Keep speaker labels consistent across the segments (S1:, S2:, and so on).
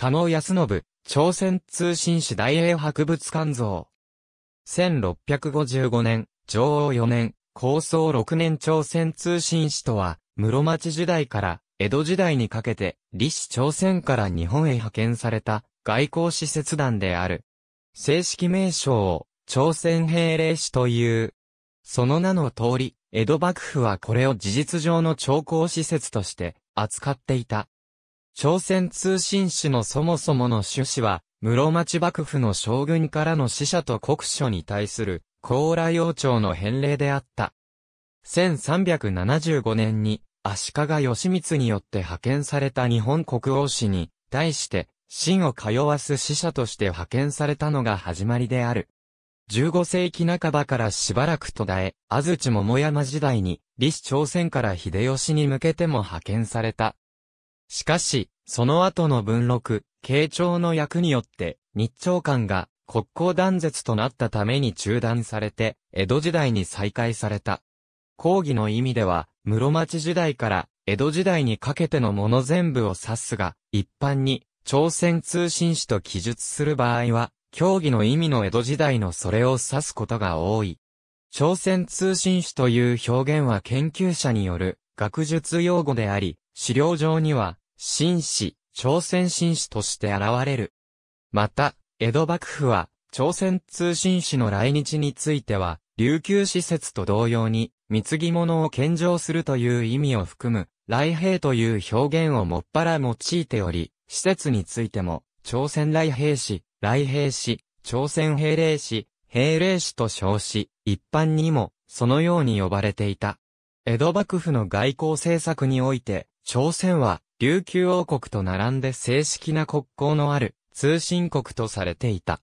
S1: 加納康信、朝鮮通信使大英博物館像。1655年、上王4年、構想6年朝鮮通信使とは、室町時代から江戸時代にかけて、李氏朝鮮から日本へ派遣された外交使節団である。正式名称を、朝鮮兵令史という。その名の通り、江戸幕府はこれを事実上の朝貢使節として扱っていた。朝鮮通信使のそもそもの趣旨は、室町幕府の将軍からの死者と国書に対する、高麗王朝の返礼であった。1375年に、足利義満によって派遣された日本国王氏に、対して、真を通わす使者として派遣されたのが始まりである。15世紀半ばからしばらく途絶え、安土桃山時代に、李氏朝鮮から秀吉に向けても派遣された。しかし、その後の文録、慶長の役によって、日朝間が国交断絶となったために中断されて、江戸時代に再開された。講義の意味では、室町時代から江戸時代にかけてのもの全部を指すが、一般に、朝鮮通信史と記述する場合は、教義の意味の江戸時代のそれを指すことが多い。朝鮮通信史という表現は研究者による学術用語であり、資料上には紳士、朝鮮紳士として現れる。また、江戸幕府は、朝鮮通信士の来日については、琉球施設と同様に、貢ぎ物を献上するという意味を含む、来兵という表現をもっぱら用いており、施設についても、朝鮮来兵士、来兵士、朝鮮兵令士、兵令士と称し、一般にも、そのように呼ばれていた。江戸幕府の外交政策において、朝鮮は、琉球王国と並んで正式な国交のある通信国とされていた。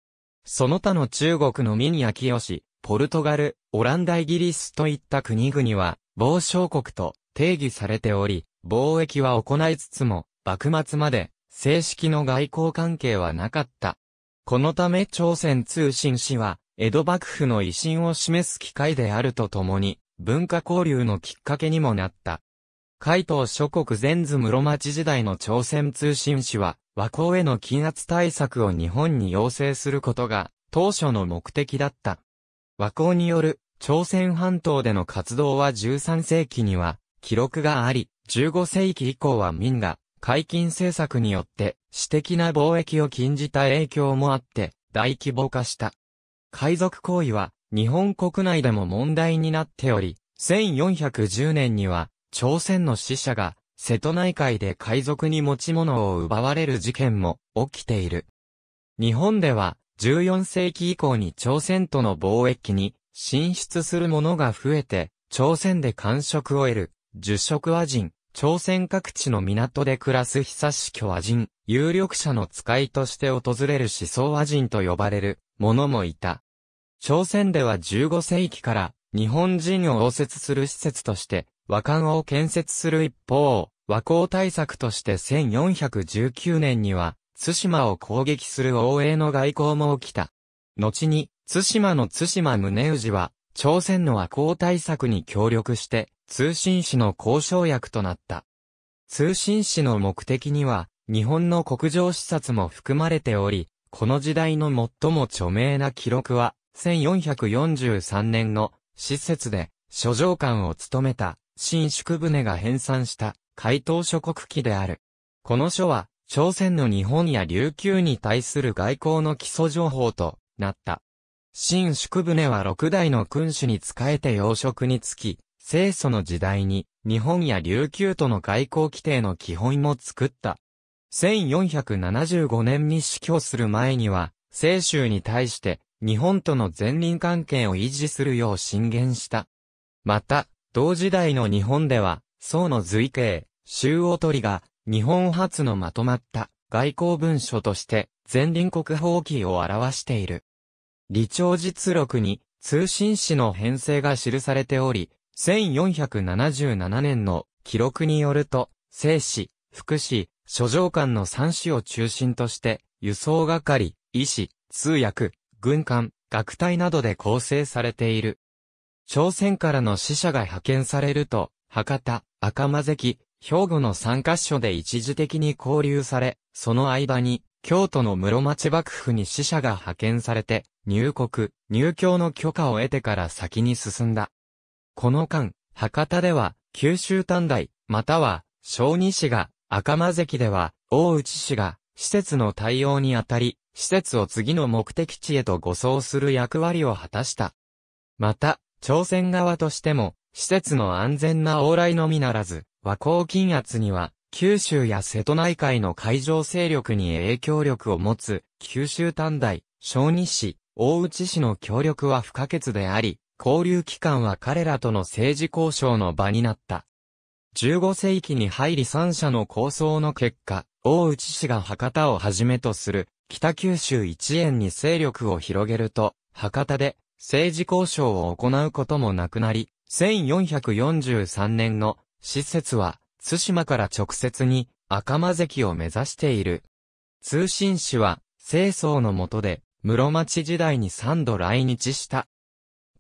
S1: その他の中国のミニアキヨシ、ポルトガル、オランダイギリスといった国々は、防小国と定義されており、貿易は行いつつも、幕末まで正式の外交関係はなかった。このため朝鮮通信使は、江戸幕府の威信を示す機会であるとともに、文化交流のきっかけにもなった。海東諸国全図室町時代の朝鮮通信使は、和光への禁圧対策を日本に要請することが、当初の目的だった。和光による朝鮮半島での活動は13世紀には記録があり、15世紀以降は民が解禁政策によって私的な貿易を禁じた影響もあって大規模化した。海賊行為は日本国内でも問題になっており、1410年には朝鮮の死者が、瀬戸内海で海賊に持ち物を奪われる事件も起きている。日本では、14世紀以降に朝鮮との貿易に進出する者が増えて、朝鮮で感触を得る、受植和人、朝鮮各地の港で暮らす久し巨和人、有力者の使いとして訪れる思想和人と呼ばれる者もいた。朝鮮では15世紀から日本人を応接する施設として和漢を建設する一方、和光対策として1419年には、津島を攻撃する応永の外交も起きた。後に、津島の津島宗氏は、朝鮮の和光対策に協力して、通信使の交渉役となった。通信使の目的には、日本の国情視察も含まれており、この時代の最も著名な記録は、1443年の施設で、諸上官を務めた新宿船が編纂した回答諸国記である。この書は、朝鮮の日本や琉球に対する外交の基礎情報となった。新宿船は六代の君主に仕えて養殖につき、清楚の時代に日本や琉球との外交規定の基本も作った。1475年に死去する前には、清州に対して日本との前輪関係を維持するよう進言した。また、同時代の日本では、宋の随形、周王取が、日本初のまとまった外交文書として、前輪国法記を表している。理長実録に、通信史の編成が記されており、1477年の記録によると、生死、福祉、諸状館の三種を中心として、輸送係、医師、通訳、軍艦、学隊などで構成されている。朝鮮からの死者が派遣されると、博多、赤間関、兵庫の3カ所で一時的に交流され、その間に、京都の室町幕府に死者が派遣されて、入国、入京の許可を得てから先に進んだ。この間、博多では、九州短大、または、小児市が、赤間関では、大内市が、施設の対応にあたり、施設を次の目的地へと護送する役割を果たした。また、朝鮮側としても、施設の安全な往来のみならず、和光金圧には、九州や瀬戸内海の海上勢力に影響力を持つ、九州短大、小日市、大内市の協力は不可欠であり、交流機関は彼らとの政治交渉の場になった。15世紀に入り三者の構想の結果、大内氏が博多をはじめとする北九州一円に勢力を広げると、博多で政治交渉を行うこともなくなり、1443年の施設は、津島から直接に赤間関を目指している。通信使は、清掃の下で、室町時代に3度来日した。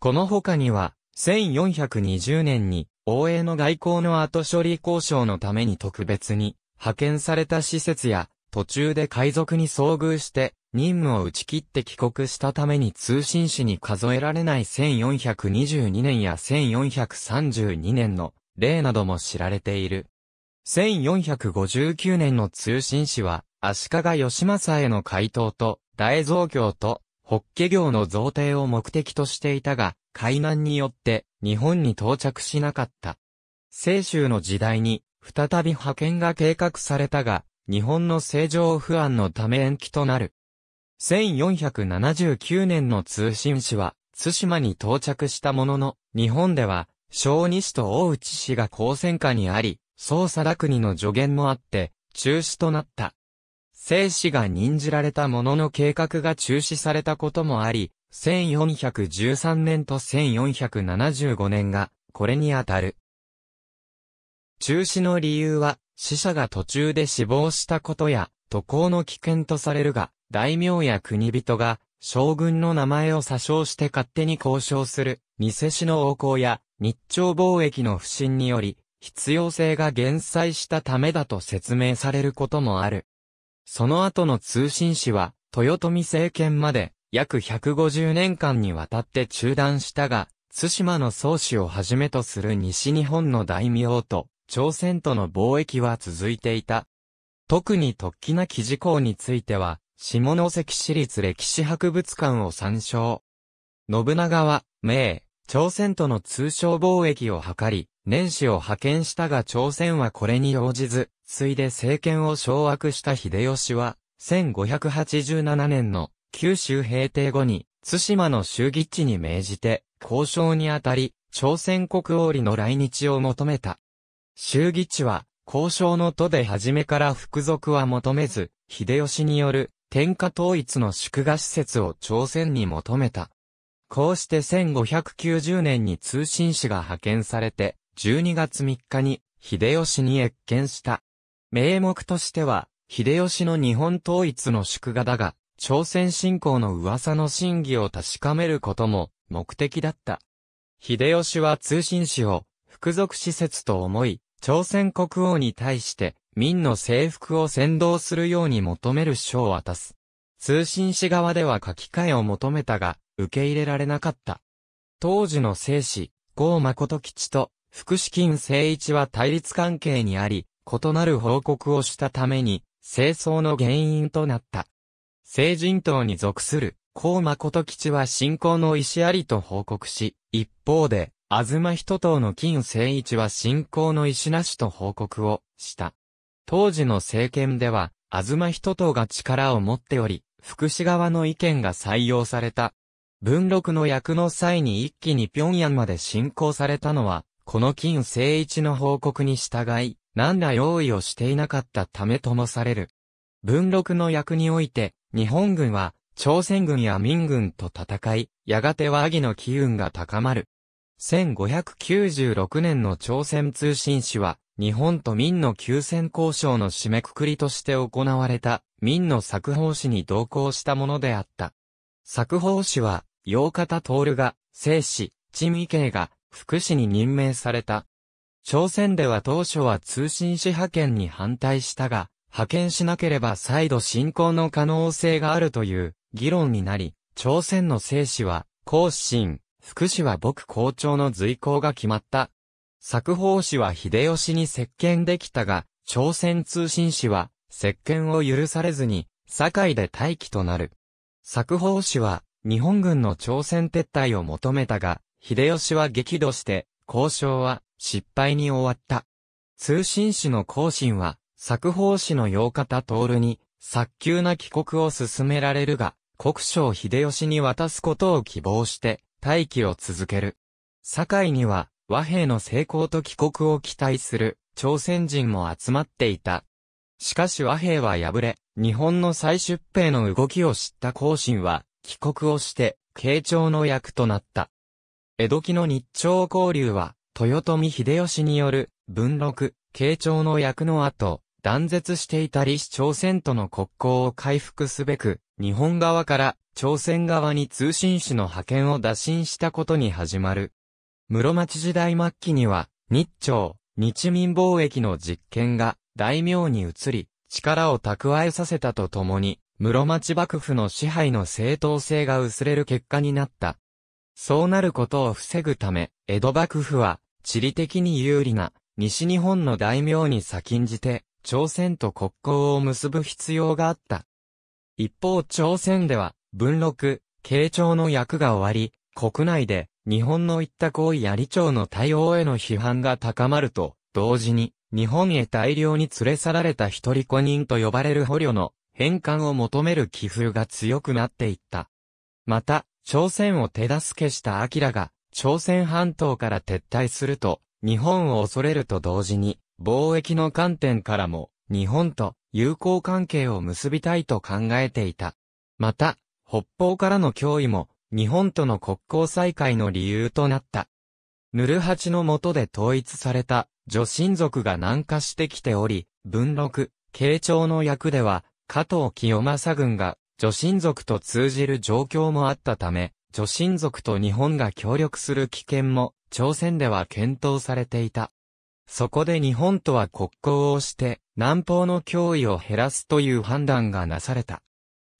S1: この他には、1420年に、欧永の外交の後処理交渉のために特別に、派遣された施設や、途中で海賊に遭遇して、任務を打ち切って帰国したために通信史に数えられない1422年や1432年の例なども知られている。1459年の通信史は、足利義政への回答と、大蔵業と、北家業の贈呈を目的としていたが、海難によって日本に到着しなかった。清州の時代に再び派遣が計画されたが、日本の政情不安のため延期となる。1479年の通信使は、津島に到着したものの、日本では、小西と大内氏が交戦下にあり、総佐楽国の助言もあって、中止となった。生死が任じられたものの計画が中止されたこともあり、1413年と1475年が、これにあたる。中止の理由は、死者が途中で死亡したことや、渡航の危険とされるが、大名や国人が、将軍の名前を詐称して勝手に交渉する、偽氏の横行や、日朝貿易の不振により、必要性が減災したためだと説明されることもある。その後の通信誌は、豊臣政権まで、約150年間にわたって中断したが、津島の宗始をはじめとする西日本の大名と、朝鮮との貿易は続いていた。特に突起な記事項については、下関市立歴史博物館を参照。信長は、明、朝鮮との通商貿易を図り、年始を派遣したが朝鮮はこれに応じず、ついで政権を掌握した秀吉は、1587年の九州平定後に、津島の衆議地に命じて、交渉にあたり、朝鮮国王里の来日を求めた。衆議地は、交渉の都で初めから服属は求めず、秀吉による天下統一の祝賀施設を朝鮮に求めた。こうして1590年に通信使が派遣されて、12月3日に秀吉に越見した。名目としては、秀吉の日本統一の祝賀だが、朝鮮侵攻の噂の真偽を確かめることも目的だった。秀吉は通信使を、服属施設と思い、朝鮮国王に対して、民の征服を先導するように求める書を渡す。通信誌側では書き換えを求めたが、受け入れられなかった。当時の聖死、郷誠吉と福祉金聖一は対立関係にあり、異なる報告をしたために、清掃の原因となった。聖人党に属する、高誠吉は信仰の石ありと報告し、一方で、東人党の金聖一は信仰の石なしと報告をした。当時の政権では、あずま人党が力を持っており、福祉側の意見が採用された。文禄の役の際に一気に平壌まで進行されたのは、この金聖一の報告に従い、何ら用意をしていなかったためともされる。文禄の役において、日本軍は、朝鮮軍や民軍と戦い、やがて和議義の機運が高まる。1596年の朝鮮通信誌は、日本と明の休戦交渉の締めくくりとして行われた、明の作法師に同行したものであった。作法師は、洋方徹が、正史、陳美慶が、福祉に任命された。朝鮮では当初は通信士派遣に反対したが、派遣しなければ再度進行の可能性があるという議論になり、朝鮮の聖師は、孔信、福祉は僕校長の随行が決まった作法師は秀吉に接見できたが、朝鮮通信使は、接見を許されずに、堺で待機となる。作法師は、日本軍の朝鮮撤退を求めたが、秀吉は激怒して、交渉は失敗に終わった。通信使の後進は、作法師の八方徹に、早急な帰国を勧められるが、国書を秀吉に渡すことを希望して、待機を続ける。堺には、和平の成功と帰国を期待する朝鮮人も集まっていた。しかし和平は敗れ、日本の再出兵の動きを知った後進は、帰国をして、慶長の役となった。江戸期の日朝交流は、豊臣秀吉による、文禄、慶長の役の後、断絶していた李氏朝鮮との国交を回復すべく、日本側から朝鮮側に通信使の派遣を打診したことに始まる。室町時代末期には、日朝、日民貿易の実験が大名に移り、力を蓄えさせたとともに、室町幕府の支配の正当性が薄れる結果になった。そうなることを防ぐため、江戸幕府は、地理的に有利な、西日本の大名に先んじて、朝鮮と国交を結ぶ必要があった。一方朝鮮では、文禄、慶長の役が終わり、国内で、日本の言った行為や理長の対応への批判が高まると、同時に、日本へ大量に連れ去られた一人子人と呼ばれる捕虜の返還を求める気風が強くなっていった。また、朝鮮を手助けしたアキラが、朝鮮半島から撤退すると、日本を恐れると同時に、貿易の観点からも、日本と友好関係を結びたいと考えていた。また、北方からの脅威も日本との国交再開の理由となった。ヌルハチの下で統一された女神族が南下してきており、文禄、慶長の役では、加藤清正軍が女神族と通じる状況もあったため、女神族と日本が協力する危険も朝鮮では検討されていた。そこで日本とは国交をして、南方の脅威を減らすという判断がなされた。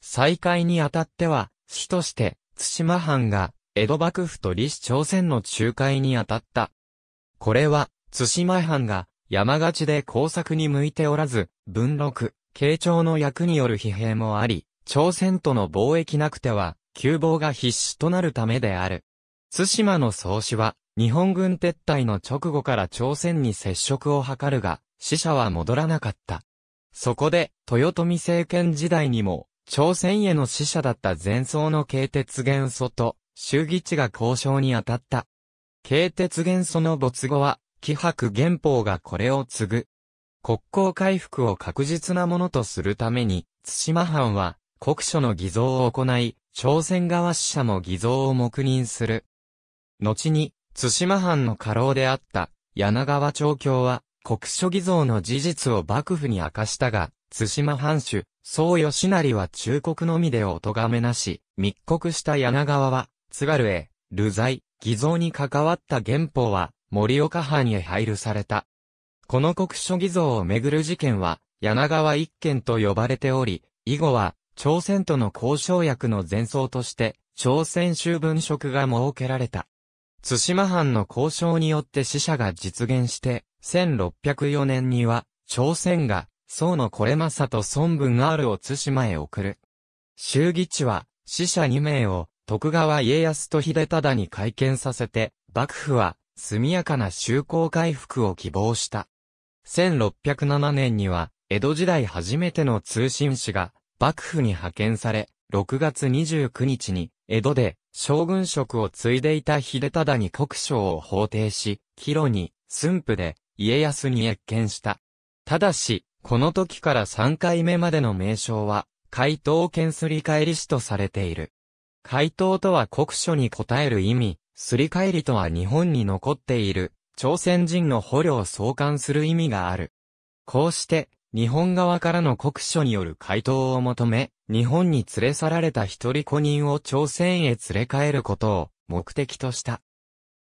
S1: 再開にあたっては、主として、対馬藩が、江戸幕府と李氏朝鮮の仲介に当たった。これは、対馬藩が、山勝ちで工作に向いておらず、文禄、慶長の役による疲弊もあり、朝鮮との貿易なくては、急防が必至となるためである。対馬の創始は、日本軍撤退の直後から朝鮮に接触を図るが、死者は戻らなかった。そこで、豊臣政権時代にも、朝鮮への使者だった前奏の軽鉄元素と、周議地が交渉に当たった。軽鉄元素の没後は、紀白元宝がこれを継ぐ。国交回復を確実なものとするために、津島藩は、国書の偽造を行い、朝鮮側使者も偽造を黙認する。後に、津島藩の家老であった、柳川長教は、国書偽造の事実を幕府に明かしたが、津島藩主、宋義成は忠告のみでお咎めなし、密告した柳川は、津軽へ、流罪、偽造に関わった原法は、森岡藩へ配慮された。この国書偽造をめぐる事件は、柳川一件と呼ばれており、以後は、朝鮮との交渉役の前奏として、朝鮮州文職が設けられた。津島藩の交渉によって死者が実現して、1604年には、朝鮮が宋のこれまさと孫文あるを津島へ送る。衆議地は、死者2名を、徳川家康と秀忠に会見させて、幕府は、速やかな修行回復を希望した。1607年には、江戸時代初めての通信使が、幕府に派遣され、6月29日に、江戸で、将軍職を継いでいた秀忠に国書を法廷し、帰路に、駿府で、家康に謁見した。ただし、この時から3回目までの名称は、回答権すり返り師とされている。回答とは国書に答える意味、すり返りとは日本に残っている、朝鮮人の捕虜を送還する意味がある。こうして、日本側からの国書による回答を求め、日本に連れ去られた一人子人を朝鮮へ連れ帰ることを目的とした。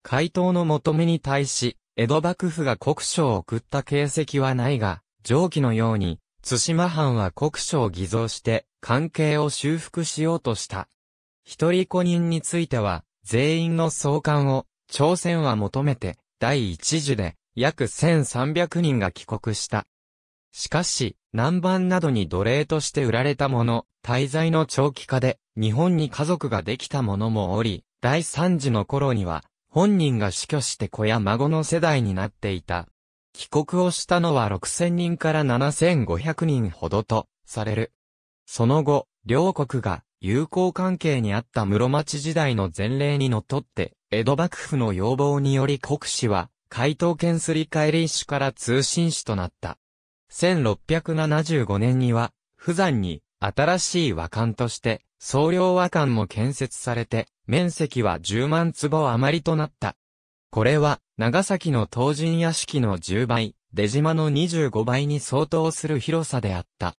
S1: 回答の求めに対し、江戸幕府が国書を送った形跡はないが、上記のように、対馬藩は国書を偽造して、関係を修復しようとした。一人子人については、全員の送還を、朝鮮は求めて、第一次で、約1300人が帰国した。しかし、南蛮などに奴隷として売られたもの、滞在の長期化で、日本に家族ができたものもおり、第三次の頃には、本人が死去して子や孫の世代になっていた。帰国をしたのは6000人から7500人ほどとされる。その後、両国が友好関係にあった室町時代の前例にのっとって、江戸幕府の要望により国史は、回答権すり返り市から通信市となった。1675年には、富山に新しい和館として、総領和館も建設されて、面積は10万坪余りとなった。これは、長崎の東人屋敷の10倍、出島の25倍に相当する広さであった。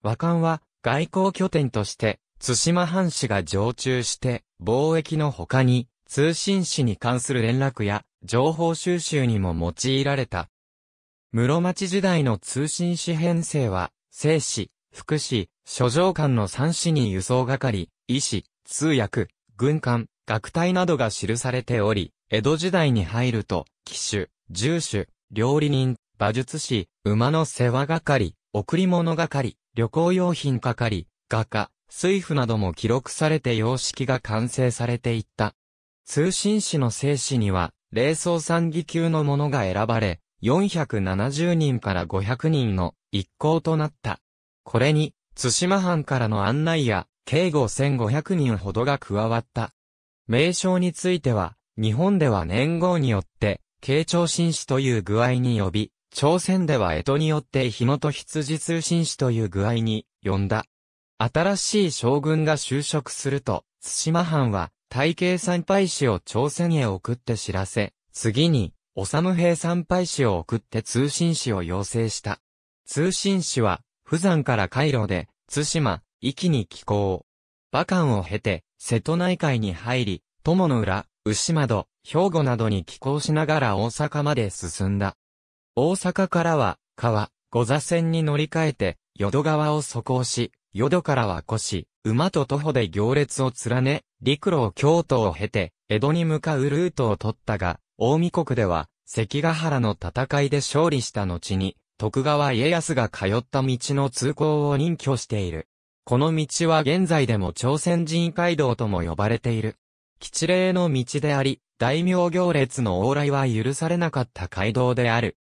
S1: 和漢は、外交拠点として、津島藩士が常駐して、貿易の他に、通信士に関する連絡や、情報収集にも用いられた。室町時代の通信士編成は、生士、福士、諸上官の三士に輸送係、医師、通訳、軍艦、学隊などが記されており、江戸時代に入ると、騎手、住手、料理人、馬術師、馬の世話係、贈り物係、旅行用品係、画家、水夫なども記録されて様式が完成されていった。通信士の生死には、霊層三義級のものが選ばれ、470人から500人の一行となった。これに、津島藩からの案内や、警護1500人ほどが加わった。名称については、日本では年号によって、慶長紳士という具合に呼び、朝鮮では江戸によって日野と羊通信士という具合に呼んだ。新しい将軍が就職すると、対馬藩は、大慶参拝士を朝鮮へ送って知らせ、次に、修平参拝士を送って通信士を要請した。通信士は、普山から回路で、対馬、域に寄港。馬艦を経て、瀬戸内海に入り、友の裏、牛窓、兵庫などに寄港しながら大阪まで進んだ。大阪からは、川、五座線に乗り換えて、淀川を走行し、淀からは越し、馬と徒歩で行列を連ね、陸路を京都を経て、江戸に向かうルートを取ったが、大見国では、関ヶ原の戦いで勝利した後に、徳川家康が通った道の通行を任居している。この道は現在でも朝鮮人街道とも呼ばれている。吉礼の道であり、大名行列の往来は許されなかった街道である。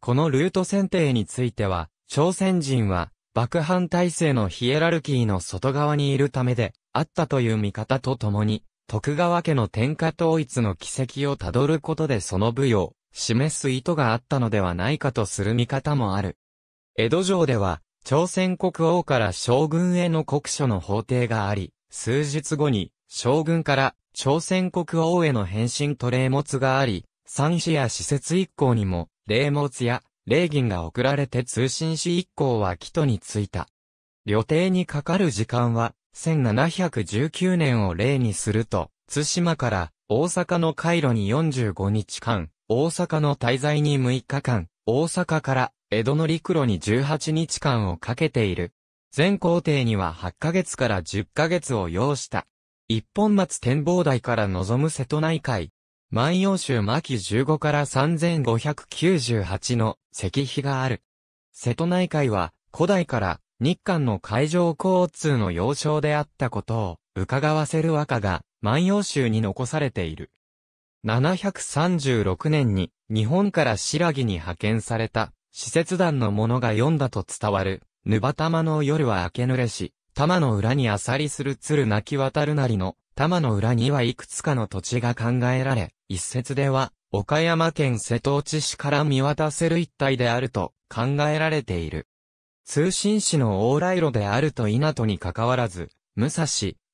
S1: このルート選定については、朝鮮人は、幕藩体制のヒエラルキーの外側にいるためで、あったという見方とともに、徳川家の天下統一の軌跡をたどることでその武踊、示す意図があったのではないかとする見方もある。江戸城では、朝鮮国王から将軍への国書の法廷があり、数日後に、将軍から朝鮮国王への返信と霊物があり、三市や施設一行にも、霊物や霊銀が送られて通信し一行は帰途に着いた。旅程にかかる時間は、1719年を例にすると、津島から大阪の回路に45日間、大阪の滞在に6日間、大阪から江戸の陸路に18日間をかけている。全行程には8ヶ月から10ヶ月を要した。一本松展望台から望む瀬戸内海。万葉集巻15から3598の石碑がある。瀬戸内海は古代から日韓の海上交通の要衝であったことを伺わせる和歌が万葉集に残されている。736年に日本から白木に派遣された施設団の者が読んだと伝わる、ぬばたまの夜は明け濡れし、玉の裏にあさりする鶴泣き渡るなりの、玉の裏にはいくつかの土地が考えられ、一説では、岡山県瀬戸内市から見渡せる一帯であると考えられている。通信市の往来路であると稲とに関わらず、武蔵、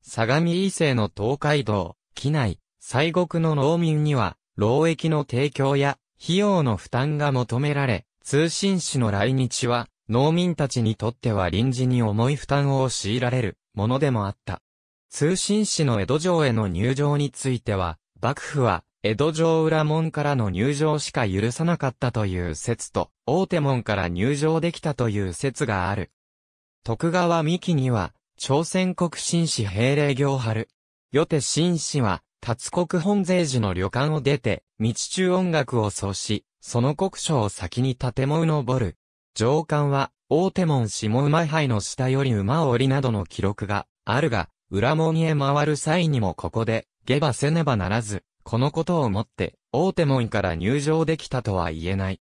S1: 相模伊勢の東海道、機内、西国の農民には、労役の提供や、費用の負担が求められ、通信市の来日は、農民たちにとっては臨時に重い負担を強いられるものでもあった。通信使の江戸城への入城については、幕府は江戸城裏門からの入城しか許さなかったという説と、大手門から入城できたという説がある。徳川三木には、朝鮮国紳士兵令行春。よて紳士は、達国本税寺の旅館を出て、道中音楽を奏し、その国書を先に建物を登る。上官は、大手門下馬杯の下より馬折りなどの記録があるが、裏門へ回る際にもここで、下馬せねばならず、このことをもって、大手門から入場できたとは言えない。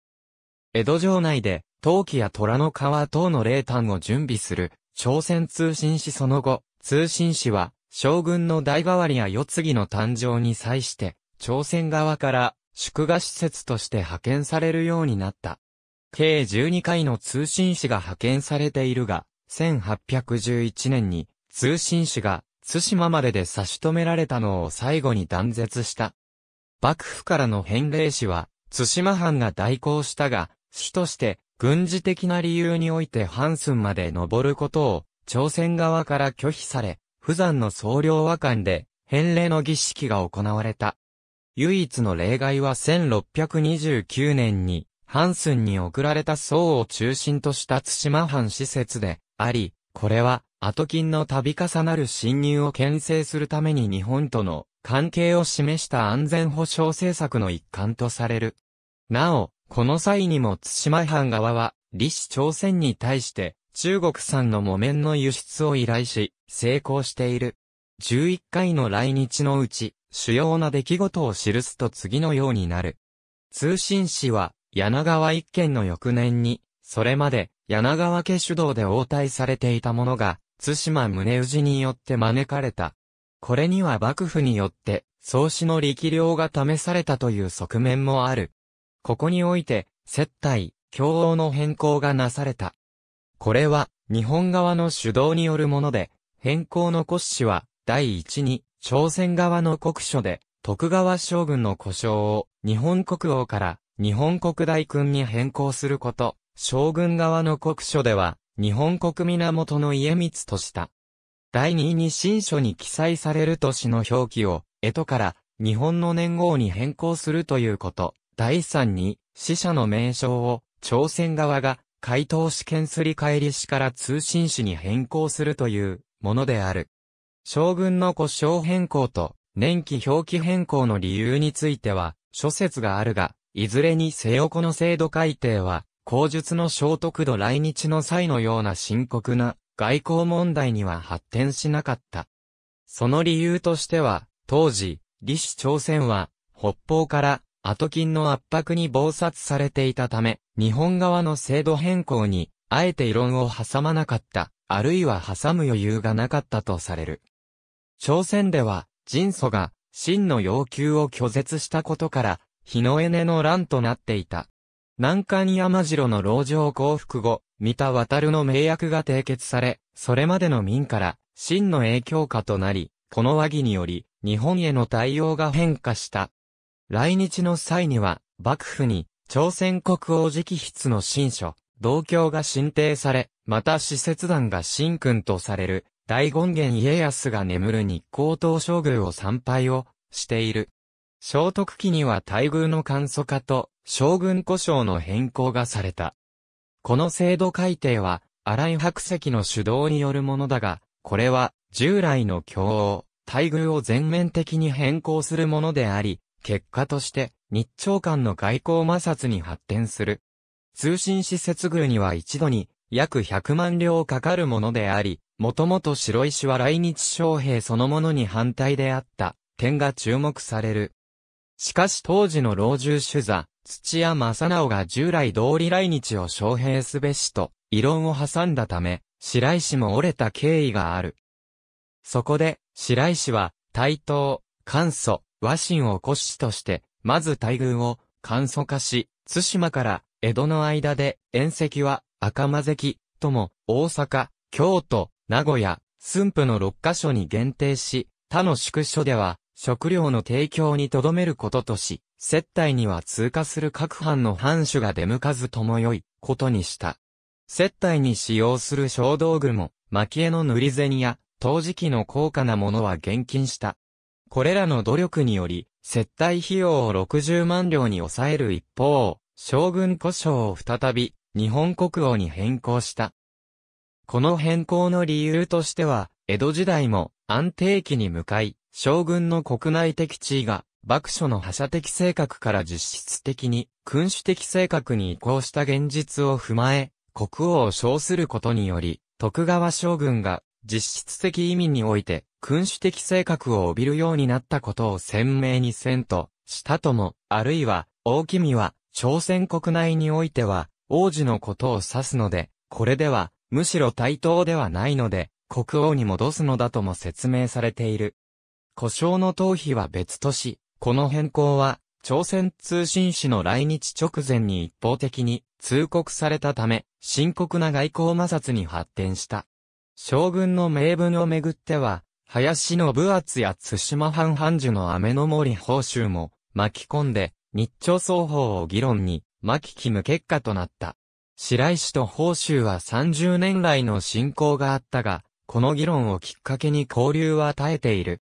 S1: 江戸城内で、陶器や虎の皮等の霊炭を準備する、朝鮮通信使その後、通信使は、将軍の代替わりや世継ぎの誕生に際して、朝鮮側から、祝賀施設として派遣されるようになった。計12回の通信使が派遣されているが、1811年に通信使が津島までで差し止められたのを最後に断絶した。幕府からの返礼使は、津島藩が代行したが、主として軍事的な理由において藩寸まで登ることを朝鮮側から拒否され、釜山の総領和館で返礼の儀式が行われた。唯一の例外は1629年にハンスンに送られた僧を中心とした津島藩施設であり、これは、後金の度重なる侵入を牽制するために日本との関係を示した安全保障政策の一環とされる。なお、この際にも津島藩側は、李氏朝鮮に対して中国産の木綿の輸出を依頼し、成功している。11回の来日のうち、主要な出来事を記すと次のようになる。通信誌は、柳川一軒の翌年に、それまで、柳川家主導で応対されていたものが、津島宗氏によって招かれた。これには幕府によって、創始の力量が試されたという側面もある。ここにおいて、接待、共応の変更がなされた。これは、日本側の主導によるもので、変更の骨子は、第一に、朝鮮側の国書で、徳川将軍の故障を、日本国王から、日本国大君に変更すること、将軍側の国書では、日本国源の家光とした。第2に新書に記載される都市の表記を、江戸から、日本の年号に変更するということ。第3に、死者の名称を、朝鮮側が、回答試験すり返りしから通信士に変更するというものである。将軍の故障変更と年期表記変更の理由については諸説があるが、いずれにせよこの制度改定は、皇述の聖徳度来日の際のような深刻な外交問題には発展しなかった。その理由としては、当時、李氏朝鮮は、北方から後金の圧迫に暴殺されていたため、日本側の制度変更に、あえて異論を挟まなかった、あるいは挟む余裕がなかったとされる。朝鮮では、人祖が、真の要求を拒絶したことから、日のエネの乱となっていた。南関山城の牢城降伏後、三田渡の名約が締結され、それまでの民から、真の影響下となり、この和議により、日本への対応が変化した。来日の際には、幕府に、朝鮮国王直筆の新書、同郷が進呈され、また使節団が新君とされる、大権現家康が眠る日光東照宮を参拝を、している。聖徳期には待遇の簡素化と、将軍故障の変更がされた。この制度改定は、荒井白石の主導によるものだが、これは、従来の教王、待遇を全面的に変更するものであり、結果として、日朝間の外交摩擦に発展する。通信施設宮には一度に、約100万両かかるものであり、もともと白石は来日将兵そのものに反対であった、点が注目される。しかし当時の老中主座、土屋正直が従来通り来日を招聘すべしと、異論を挟んだため、白石も折れた経緯がある。そこで、白石は、台東、簡素、和親を骨子として、まず大軍を簡素化し、津島から江戸の間で、遠石は赤間関とも、大阪、京都、名古屋、駿府の6カ所に限定し、他の宿所では、食料の提供にとどめることとし、接待には通過する各藩の藩主が出向かずともよいことにした。接待に使用する小道具も、薪絵の塗り銭や、陶磁器の高価なものは現金した。これらの努力により、接待費用を60万両に抑える一方、将軍故障を再び、日本国王に変更した。この変更の理由としては、江戸時代も安定期に向かい、将軍の国内的地位が幕書の覇者的性格から実質的に君主的性格に移行した現実を踏まえ、国王を称することにより、徳川将軍が実質的意味において君主的性格を帯びるようになったことを鮮明にせんとしたとも、あるいは、大君は朝鮮国内においては王子のことを指すので、これではむしろ対等ではないので、国王に戻すのだとも説明されている。故障の頭皮は別とし、この変更は、朝鮮通信使の来日直前に一方的に通告されたため、深刻な外交摩擦に発展した。将軍の名分をめぐっては、林信厚や津島藩藩主の雨の森報酬も巻き込んで、日朝双方を議論に巻ききむ結果となった。白石と報酬は30年来の進行があったが、この議論をきっかけに交流は絶えている。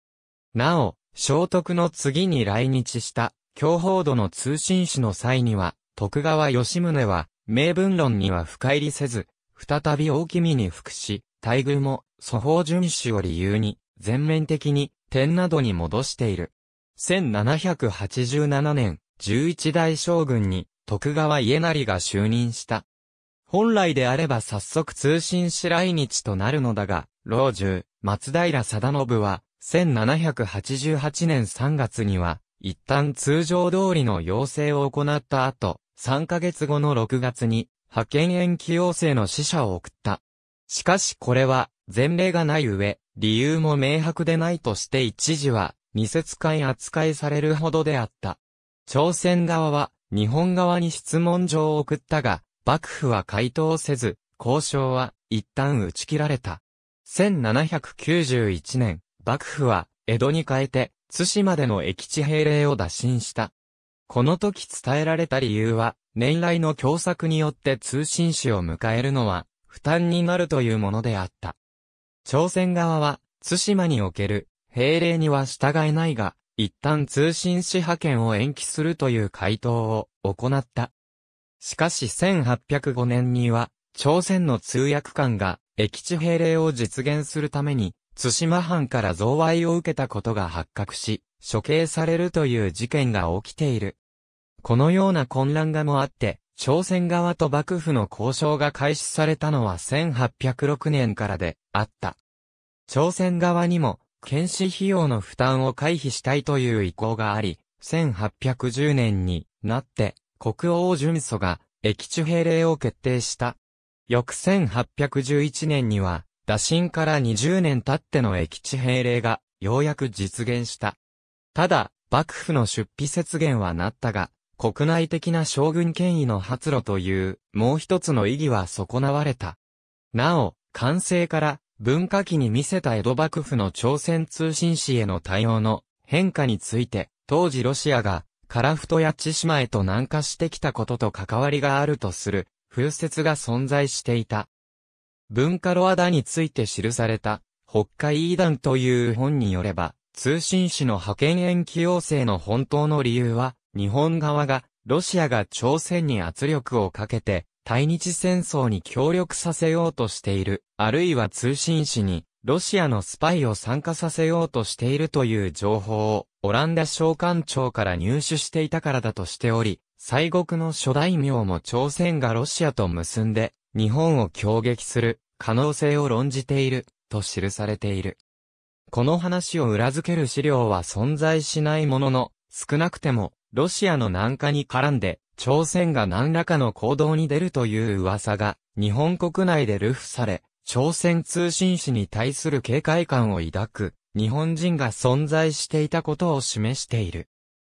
S1: なお、聖徳の次に来日した、享保土の通信使の際には、徳川吉宗は、名文論には深入りせず、再び大君に服し、待遇も、祖法遵守を理由に、全面的に、天などに戻している。1787年、十一代将軍に、徳川家成が就任した。本来であれば早速通信し来日となるのだが、老中、松平貞信は、1788年3月には、一旦通常通りの要請を行った後、3ヶ月後の6月に、派遣延期要請の使者を送った。しかしこれは、前例がない上、理由も明白でないとして一時は、せ使い扱いされるほどであった。朝鮮側は、日本側に質問状を送ったが、幕府は回答せず、交渉は一旦打ち切られた。1791年、幕府は江戸に変えて、津島での駅地兵令を打診した。この時伝えられた理由は、年来の共作によって通信使を迎えるのは、負担になるというものであった。朝鮮側は、津島における、兵令には従えないが、一旦通信使派遣を延期するという回答を行った。しかし1805年には、朝鮮の通訳官が、駅地兵令を実現するために、津島藩から贈賄を受けたことが発覚し、処刑されるという事件が起きている。このような混乱がもあって、朝鮮側と幕府の交渉が開始されたのは1806年からであった。朝鮮側にも、検視費用の負担を回避したいという意向があり、1810年になって国王巡祖が、駅地平令を決定した。翌1811年には、打診から20年経っての駅地平令が、ようやく実現した。ただ、幕府の出費節減はなったが、国内的な将軍権威の発露という、もう一つの意義は損なわれた。なお、完成から文化期に見せた江戸幕府の朝鮮通信使への対応の変化について、当時ロシアがカラフトや千島へと南下してきたことと関わりがあるとする風説が存在していた。文化ロアダについて記された、北海遺団という本によれば、通信使の派遣延期要請の本当の理由は、日本側が、ロシアが朝鮮に圧力をかけて、対日戦争に協力させようとしている、あるいは通信使にロシアのスパイを参加させようとしているという情報を、オランダ商館庁から入手していたからだとしており、西国の諸大名も朝鮮がロシアと結んで、日本を攻撃する可能性を論じている、と記されている。この話を裏付ける資料は存在しないものの、少なくても、ロシアの南下に絡んで、朝鮮が何らかの行動に出るという噂が、日本国内で流布され、朝鮮通信使に対する警戒感を抱く日本人が存在していたことを示している。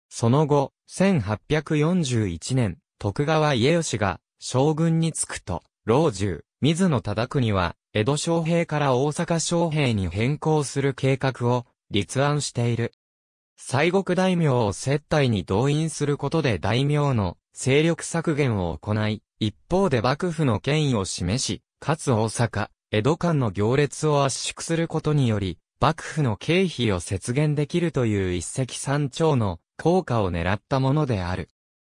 S1: その後、1841年、徳川家吉が将軍に就くと、老中、水野忠国は、江戸将兵から大阪将兵に変更する計画を立案している。西国大名を接待に動員することで大名の勢力削減を行い、一方で幕府の権威を示し、かつ大阪、江戸間の行列を圧縮することにより、幕府の経費を節減できるという一石三鳥の効果を狙ったものである。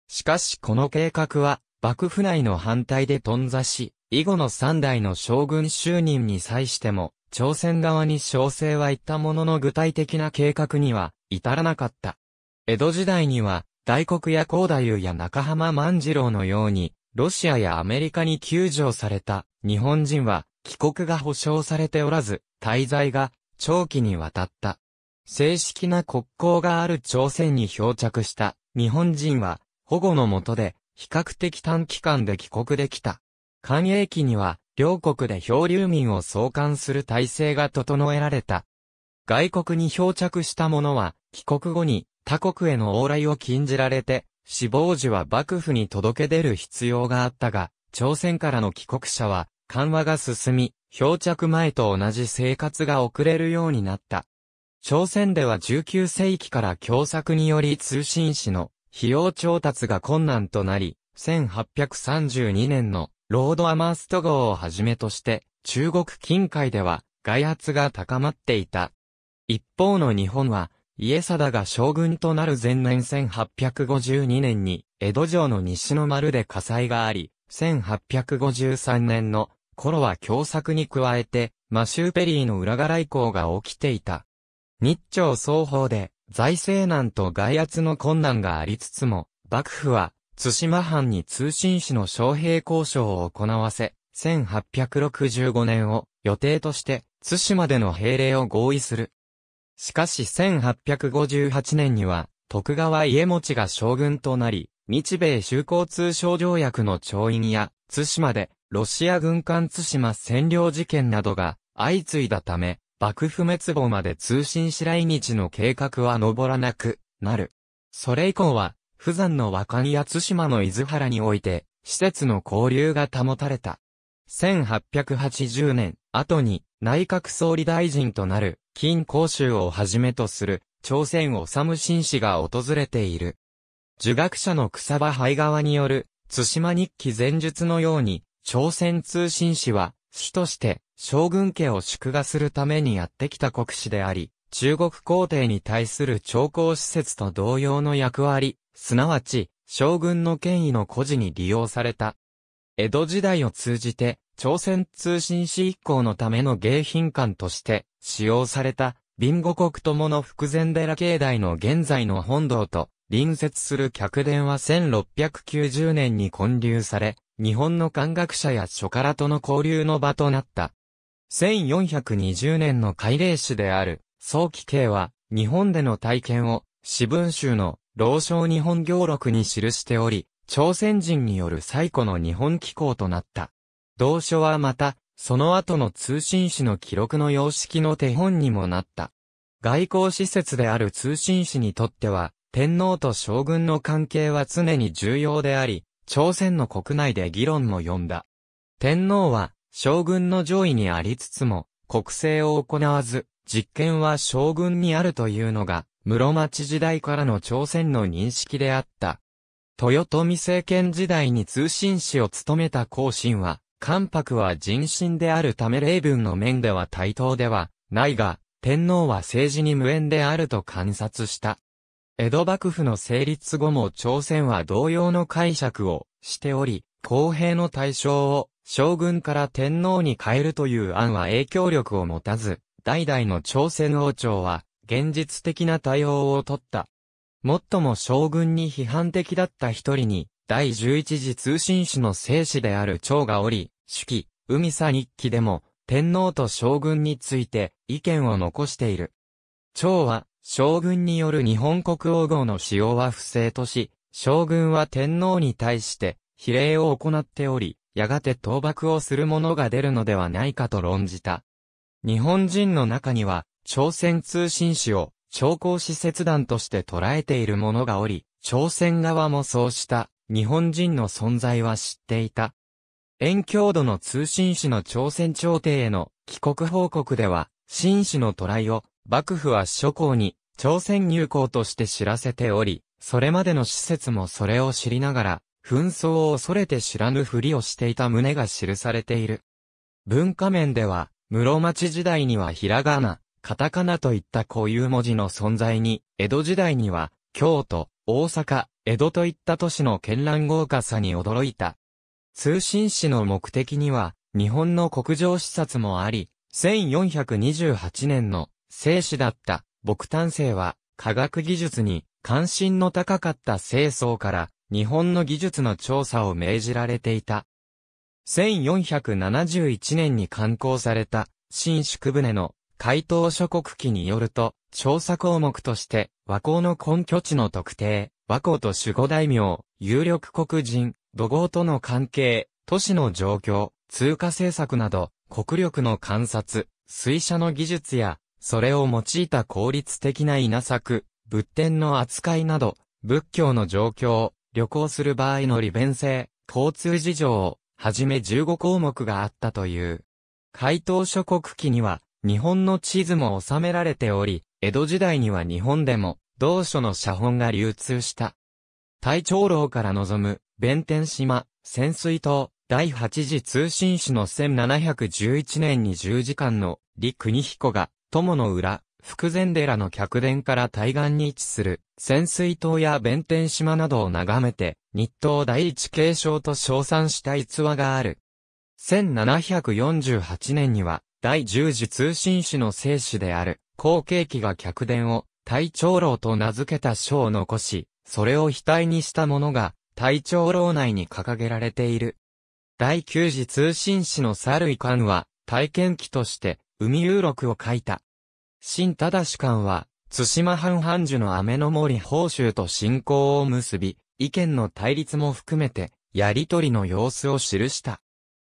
S1: しかしこの計画は、幕府内の反対で頓挫し、以後の三代の将軍就任に際しても、朝鮮側に小生は言ったものの具体的な計画には至らなかった。江戸時代には、大黒や高太夫や中浜万次郎のように、ロシアやアメリカに救助された日本人は帰国が保障されておらず、滞在が長期にわたった。正式な国交がある朝鮮に漂着した日本人は保護のもとで比較的短期間で帰国できた。官営期には両国で漂流民を送還する体制が整えられた。外国に漂着した者は帰国後に他国への往来を禁じられて死亡時は幕府に届け出る必要があったが、朝鮮からの帰国者は緩和が進み、漂着前と同じ生活が送れるようになった。朝鮮では19世紀から共作により通信士の費用調達が困難となり、1832年のロードアマースト号をはじめとして中国近海では外圧が高まっていた。一方の日本は、家ダが将軍となる前年1852年に江戸城の西の丸で火災があり、1853年の頃は共作に加えて、マシューペリーの裏柄以降が起きていた。日朝双方で、財政難と外圧の困難がありつつも、幕府は、津島藩に通信使の招聘交渉を行わせ、1865年を予定として、津島での兵令を合意する。しかし1858年には、徳川家持が将軍となり、日米修好通商条約の調印や、津島で、ロシア軍艦津島占領事件などが相次いだため、幕府滅亡まで通信し来日の計画は登らなくなる。それ以降は、富山の和漢や津島の伊豆原において、施設の交流が保たれた。1880年、後に内閣総理大臣となる、金公衆をはじめとする、朝鮮治新氏が訪れている。儒学者の草場灰川による津島日記前述のように、朝鮮通信使は、主として、将軍家を祝賀するためにやってきた国使であり、中国皇帝に対する朝貢施設と同様の役割、すなわち、将軍の権威の孤児に利用された。江戸時代を通じて、朝鮮通信使一行のための迎賓館として、使用された、貧乏国友の福前寺境内の現在の本堂と、隣接する客殿は1690年に建立され、日本の漢学者や書家らとの交流の場となった。1420年の海霊史である、早期慶は、日本での体験を、私文集の、老少日本行録に記しており、朝鮮人による最古の日本機構となった。同書はまた、その後の通信史の記録の様式の手本にもなった。外交施設である通信史にとっては、天皇と将軍の関係は常に重要であり、朝鮮の国内で議論も呼んだ。天皇は将軍の上位にありつつも、国政を行わず、実権は将軍にあるというのが、室町時代からの朝鮮の認識であった。豊臣政権時代に通信使を務めた孔進は、関白は人心であるため例文の面では対等ではないが、天皇は政治に無縁であると観察した。江戸幕府の成立後も朝鮮は同様の解釈をしており、公平の対象を将軍から天皇に変えるという案は影響力を持たず、代々の朝鮮王朝は現実的な対応をとった。最も将軍に批判的だった一人に、第11次通信使の生死である長がおり、主記、海佐日記でも、天皇と将軍について意見を残している。長は、将軍による日本国王号の使用は不正とし、将軍は天皇に対して、比例を行っており、やがて倒幕をする者が出るのではないかと論じた。日本人の中には、朝鮮通信使を、朝貢使節団として捉えている者がおり、朝鮮側もそうした、日本人の存在は知っていた。遠郷土の通信使の朝鮮朝廷への帰国報告では、新士の渡来を幕府は諸侯に朝鮮入港として知らせており、それまでの施設もそれを知りながら、紛争を恐れて知らぬふりをしていた旨が記されている。文化面では、室町時代にはひらがな、カタカナといった固有文字の存在に、江戸時代には、京都、大阪、江戸といった都市の絢爛豪華さに驚いた。通信誌の目的には、日本の国情視察もあり、1428年の生死だった木炭生は科学技術に関心の高かった清掃から日本の技術の調査を命じられていた。1471年に刊行された新宿船の回答諸国記によると、調査項目として、和光の根拠地の特定、和光と守護大名、有力黒人、土豪との関係、都市の状況、通貨政策など、国力の観察、水車の技術やそれを用いた効率的な稲作、仏典の扱いなど、仏教の状況、旅行する場合の利便性、交通事情を、はじめ15項目があったという。回答諸国記には、日本の地図も収められており、江戸時代には日本でも、同書の写本が流通した。大長老から望む、弁天島、潜水島、第8次通信使の1711年に10時間の、李国彦が、友の浦、福前寺の客殿から対岸に位置する、潜水島や弁天島などを眺めて、日東第一継承と称賛した逸話がある。1748年には、第十次通信使の聖使である、後継機が客殿を、大長老と名付けた書を残し、それを額にしたものが、大長老内に掲げられている。第九次通信使の猿井官は、体験記として、海遊録を書いた。新忠主官は、津島藩藩主の雨の森報酬と信仰を結び、意見の対立も含めて、やりとりの様子を記した。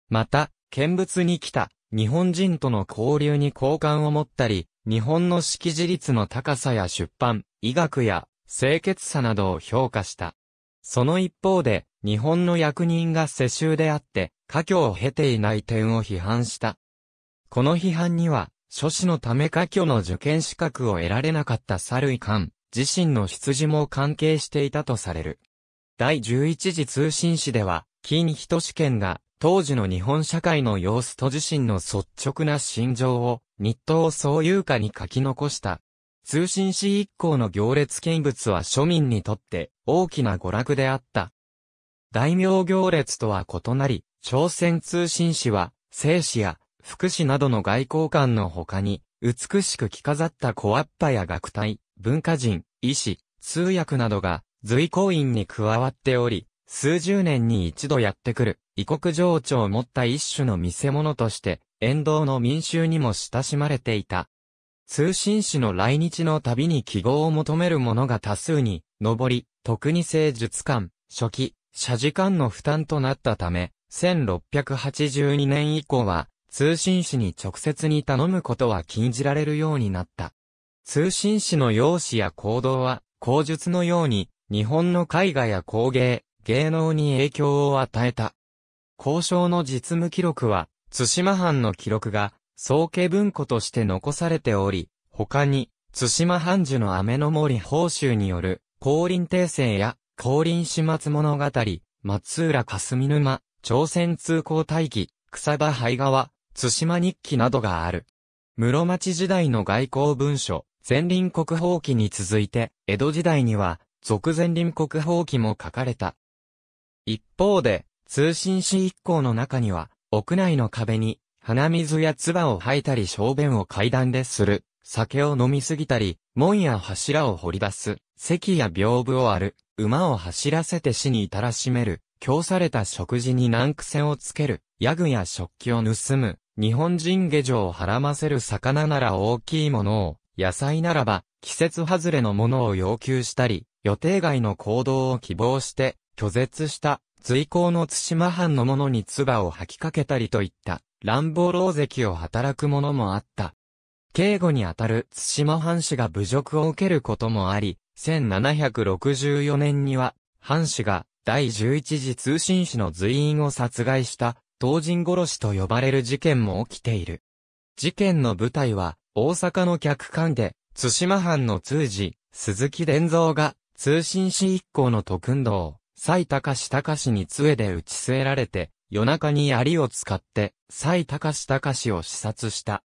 S1: また、見物に来た、日本人との交流に好感を持ったり、日本の識字率の高さや出版、医学や、清潔さなどを評価した。その一方で、日本の役人が世襲であって、家境を経ていない点を批判した。この批判には、諸子のため科挙の受験資格を得られなかったサルイカン、自身の出自も関係していたとされる。第11次通信史では、金人試験が、当時の日本社会の様子と自身の率直な心情を、日東総有下に書き残した。通信史一行の行列見物は庶民にとって大きな娯楽であった。大名行列とは異なり、朝鮮通信史は、生死や福祉などの外交官の他に、美しく着飾った小アッパや学隊、文化人、医師、通訳などが、随行員に加わっており、数十年に一度やってくる、異国情緒を持った一種の見せ物として、沿道の民衆にも親しまれていた。通信使の来日の度に記号を求める者が多数に、上り、特に聖術館、初期、社時間の負担となったため、1682年以降は、通信士に直接に頼むことは禁じられるようになった。通信士の容姿や行動は、口述のように、日本の絵画や工芸、芸能に影響を与えた。交渉の実務記録は、津島藩の記録が、総家文庫として残されており、他に、津島藩主の雨の森報酬による、降臨訂正や、降臨始末物語、松浦霞沼、朝鮮通行待機、草場灰川、津島日記などがある。室町時代の外交文書、前輪国宝記に続いて、江戸時代には、俗前輪国宝記も書かれた。一方で、通信紙一行の中には、屋内の壁に、鼻水や唾を吐いたり小便を階段でする、酒を飲みすぎたり、門や柱を掘り出す、席や屏風を割る、馬を走らせて死に至らしめる、供された食事に難癖をつける、ヤグや食器を盗む、日本人下女をはらませる魚なら大きいものを、野菜ならば、季節外れのものを要求したり、予定外の行動を希望して、拒絶した、随行の津島藩の者に唾を吐きかけたりといった、乱暴狼石を働く者もあった。警護にあたる津島藩士が侮辱を受けることもあり、1764年には、藩士が第11次通信使の随員を殺害した当人殺しと呼ばれる事件も起きている。事件の舞台は、大阪の客観で、津島藩の通事、鈴木伝蔵が、通信士一行の特訓道、蔡隆隆に杖で打ち据えられて、夜中に槍を使って、蔡隆隆を視察した。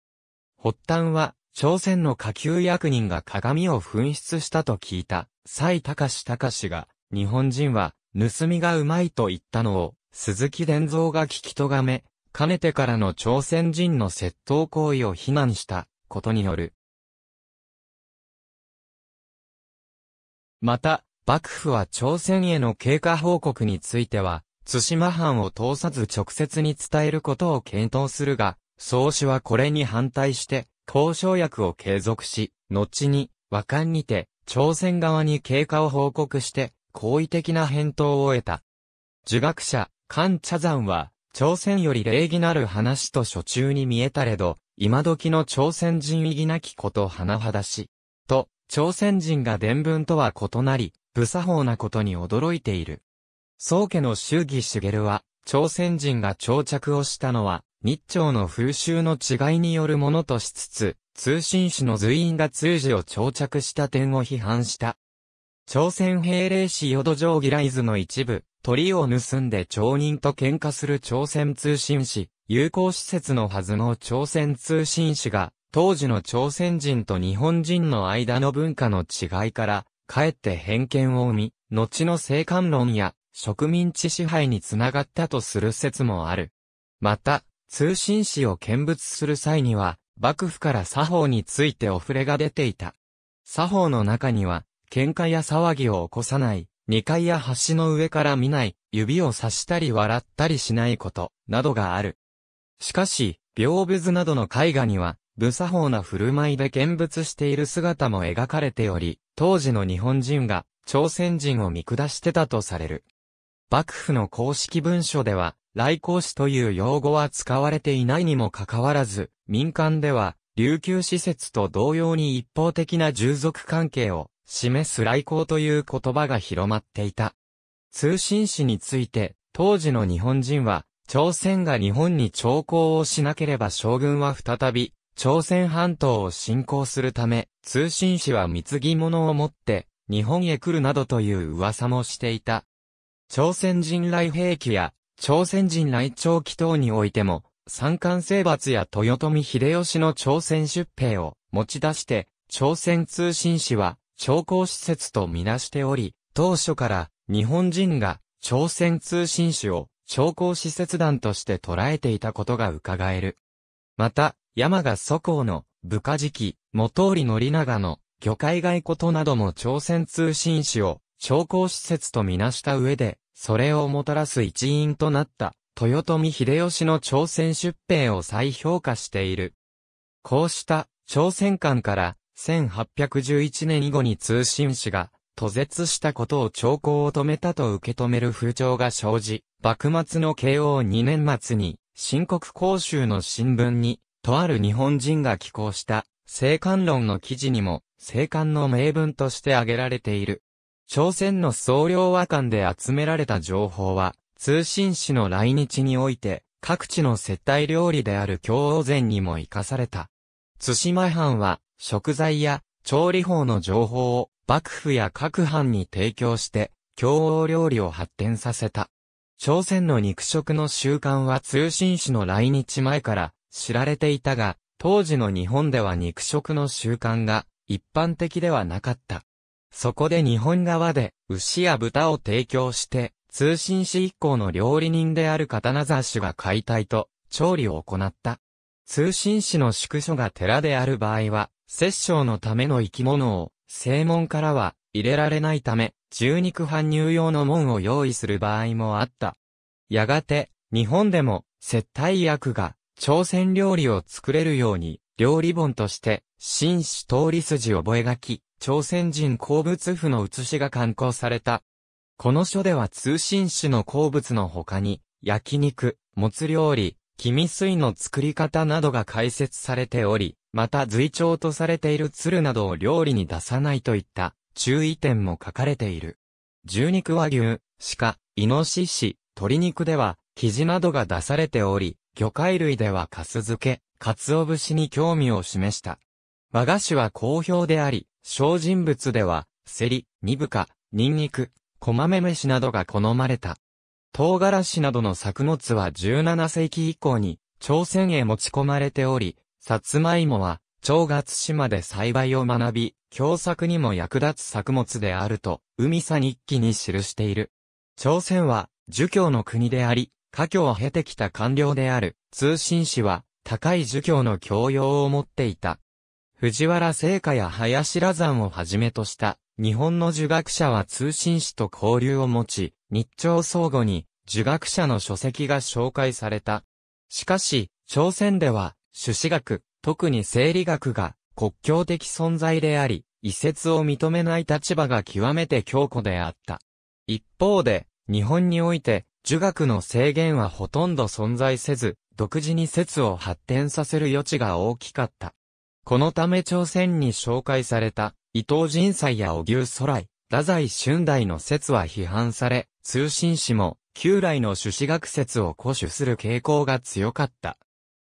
S1: 発端は、朝鮮の下級役人が鏡を紛失したと聞いた、蔡隆隆が、日本人は、盗みがうまいと言ったのを、鈴木伝蔵が聞きとがめ、かねてからの朝鮮人の窃盗行為を非難したことによる。また、幕府は朝鮮への経過報告については、津島藩を通さず直接に伝えることを検討するが、総氏はこれに反対して、交渉役を継続し、後に、和漢にて、朝鮮側に経過を報告して、好意的な返答を得た。儒学者、関茶山は、朝鮮より礼儀なる話と初中に見えたれど、今時の朝鮮人意義なきこと花はだし。と、朝鮮人が伝聞とは異なり、不作法なことに驚いている。宗家の周議茂は、朝鮮人が朝着をしたのは、日朝の風習の違いによるものとしつつ、通信使の随員が通時を朝着した点を批判した。朝鮮兵令使淀城ギライズの一部、鳥を盗んで町人と喧嘩する朝鮮通信使、友好施設のはずの朝鮮通信使が、当時の朝鮮人と日本人の間の文化の違いから、かえって偏見を生み、後の生還論や植民地支配につながったとする説もある。また、通信使を見物する際には、幕府から作法についてお触れが出ていた。作法の中には、喧嘩や騒ぎを起こさない、2階や橋の上から見ない、指を刺したり笑ったりしないこと、などがある。しかし、屏風図などの絵画には、無作法な振る舞いで見物している姿も描かれており、当時の日本人が朝鮮人を見下してたとされる。幕府の公式文書では、来光使という用語は使われていないにもかかわらず、民間では、琉球施設と同様に一方的な従属関係を示す来航という言葉が広まっていた。通信使について、当時の日本人は、朝鮮が日本に朝貢をしなければ将軍は再び、朝鮮半島を侵攻するため、通信使は貢ぎ物を持って、日本へ来るなどという噂もしていた。朝鮮人来兵器や、朝鮮人来長期等においても、三冠征伐や豊臣秀吉の朝鮮出兵を持ち出して、朝鮮通信使は、朝貢施設とみなしており、当初から日本人が朝鮮通信使を朝貢施設団として捉えていたことが伺える。また、山賀祖公の部下時期、元織宣長の魚介外ことなども朝鮮通信使を朝貢施設とみなした上で、それをもたらす一因となった豊臣秀吉の朝鮮出兵を再評価している。こうした朝鮮間から1811年以後に通信使が、途絶したことを兆候を止めたと受け止める風潮が生じ、幕末の慶応2年末に、新国公衆の新聞に、とある日本人が寄稿した、生還論の記事にも、生還の名文として挙げられている。朝鮮の総領和館で集められた情報は、通信使の来日において、各地の接待料理である京王前にも活かされた。津島藩は、食材や調理法の情報を幕府や各藩に提供して、京王料理を発展させた。朝鮮の肉食の習慣は通信使の来日前から知られていたが、当時の日本では肉食の習慣が一般的ではなかった。そこで日本側で牛や豚を提供して、通信使一行の料理人である刀沢氏が解体と調理を行った。通信使の宿所が寺である場合は、殺生のための生き物を、正門からは入れられないため、中肉搬入用の門を用意する場合もあった。やがて、日本でも、接待薬が、朝鮮料理を作れるように、料理本として、紳士通り筋覚書き、朝鮮人鉱物譜の写しが刊行された。この書では通信誌の鉱物の他に、焼肉、もつ料理、黄味水の作り方などが解説されており、また随調とされている鶴などを料理に出さないといった注意点も書かれている。獣肉和牛、鹿、イノシシ、鶏肉では、生地などが出されており、魚介類ではカス漬け、カツオ節に興味を示した。和菓子は好評であり、小人物では、セリ、ニブカ、ニンニク、コマメ飯などが好まれた。唐辛子などの作物は17世紀以降に朝鮮へ持ち込まれており、さつまいもは、長月島で栽培を学び、共作にも役立つ作物であると、海さ日記に記している。朝鮮は、儒教の国であり、家教を経てきた官僚である、通信使は、高い儒教の教養を持っていた。藤原聖火や林羅山をはじめとした、日本の儒学者は通信使と交流を持ち、日朝相互に、儒学者の書籍が紹介された。しかし、朝鮮では、朱子学、特に生理学が国境的存在であり、異説を認めない立場が極めて強固であった。一方で、日本において、儒学の制限はほとんど存在せず、独自に説を発展させる余地が大きかった。このため朝鮮に紹介された、伊藤仁斎や小牛空来、太宰春代の説は批判され、通信史も、旧来の朱子学説を固守する傾向が強かった。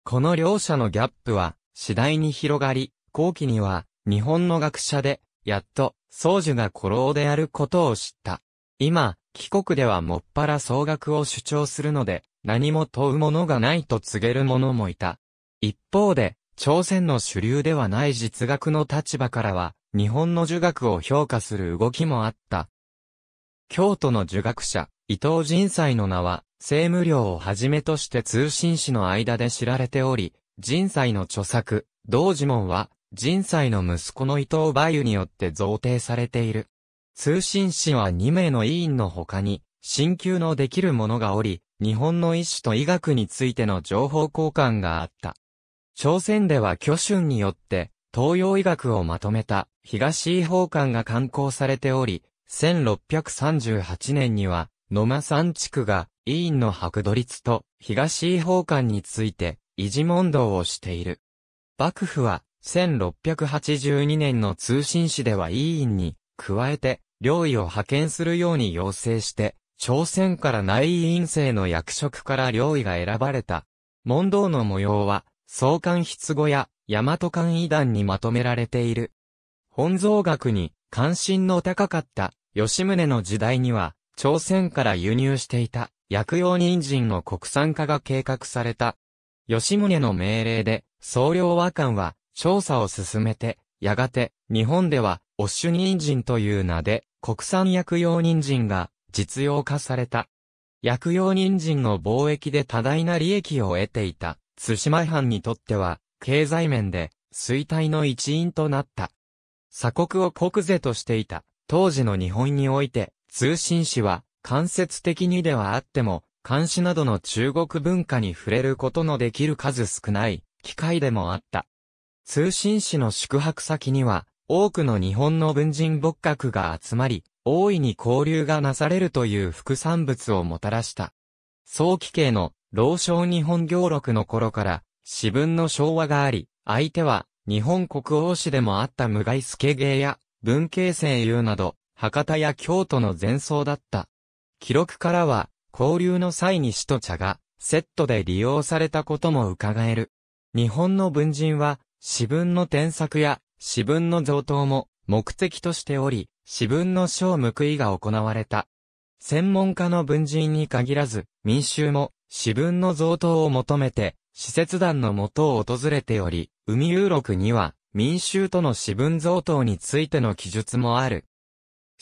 S1: この両者のギャップは次第に広がり、後期には日本の学者で、やっと、宗樹が古老であることを知った。今、帰国ではもっぱら総額を主張するので、何も問うものがないと告げる者もいた。一方で、朝鮮の主流ではない実学の立場からは、日本の儒学を評価する動きもあった。京都の儒学者、伊藤仁斎の名は、政務領をはじめとして通信士の間で知られており、人才の著作、同呪門は、人才の息子の伊藤梅雨によって贈呈されている。通信士は2名の委員の他に、進級のできる者がおり、日本の医師と医学についての情報交換があった。朝鮮では巨春によって、東洋医学をまとめた東医法館が刊行されており、1638年には野間山地区が、委員の白土律と東方法館について、維持問答をしている。幕府は、1682年の通信誌では委員に、加えて、領位を派遣するように要請して、朝鮮から内委員制の役職から領位が選ばれた。問答の模様は、総監筆語や、大和官医団にまとめられている。本草学に関心の高かった吉宗の時代には、朝鮮から輸入していた薬用人参の国産化が計画された。吉宗の命令で、総領和官は調査を進めて、やがて日本ではオッシュ人参という名で国産薬用人参が実用化された。薬用人参の貿易で多大な利益を得ていた対馬藩にとっては経済面で衰退の一因となった。鎖国を国是としていた当時の日本において通信誌は、間接的にではあっても、監視などの中国文化に触れることのできる数少ない機会でもあった。通信誌の宿泊先には、多くの日本の文人仏閣が集まり、大いに交流がなされるという副産物をもたらした。早期系の、老少日本行録の頃から、私文の昭和があり、相手は、日本国王史でもあった無害助芸や、文系声優など、博多や京都の前奏だった。記録からは、交流の際に死と茶が、セットで利用されたことも伺える。日本の文人は、詩文の添削や、詩文の贈答も、目的としており、詩文の賞報いが行われた。専門家の文人に限らず、民衆も、詩文の贈答を求めて、施設団の元を訪れており、海遊録には、民衆との詩文贈答についての記述もある。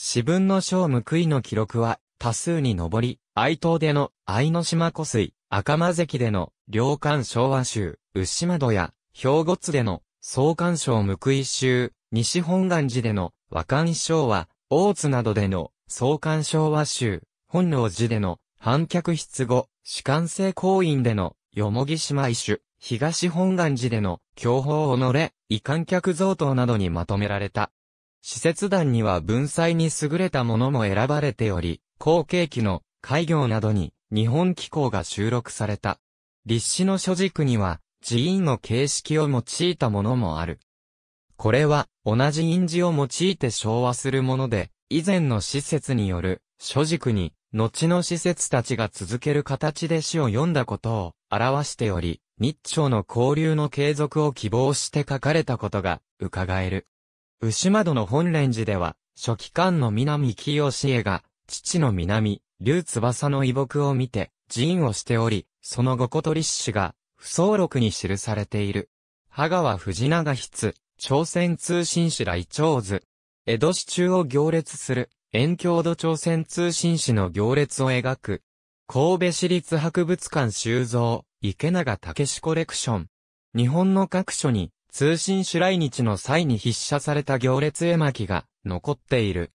S1: 四分の章報いの記録は多数に上り、愛刀での愛の島湖水、赤間関での両館昭和州、牛窓や兵庫津での総関章報い州、西本願寺での和漢昭和、大津などでの総関昭和州、本能寺での反客室後、主観性行員でのよもぎ島一種、東本願寺でのを法己、異観客贈答などにまとめられた。使節団には文才に優れたものも選ばれており、後継機の開業などに日本機構が収録された。立志の書軸には寺院の形式を用いたものもある。これは同じ印字を用いて昭和するもので、以前の施設による書軸に後の施設たちが続ける形で詩を読んだことを表しており、日朝の交流の継続を希望して書かれたことが伺える。牛窓の本蓮寺では、初期間の南清家が、父の南、竜翼の遺木を見て、寺院をしており、そのと小鳥氏が、不相録に記されている。羽川藤長筆、朝鮮通信使ら長図。江戸市中を行列する、遠郷土朝鮮通信使の行列を描く。神戸市立博物館収蔵、池永武史コレクション。日本の各所に、通信主来日の際に筆写された行列絵巻が残っている。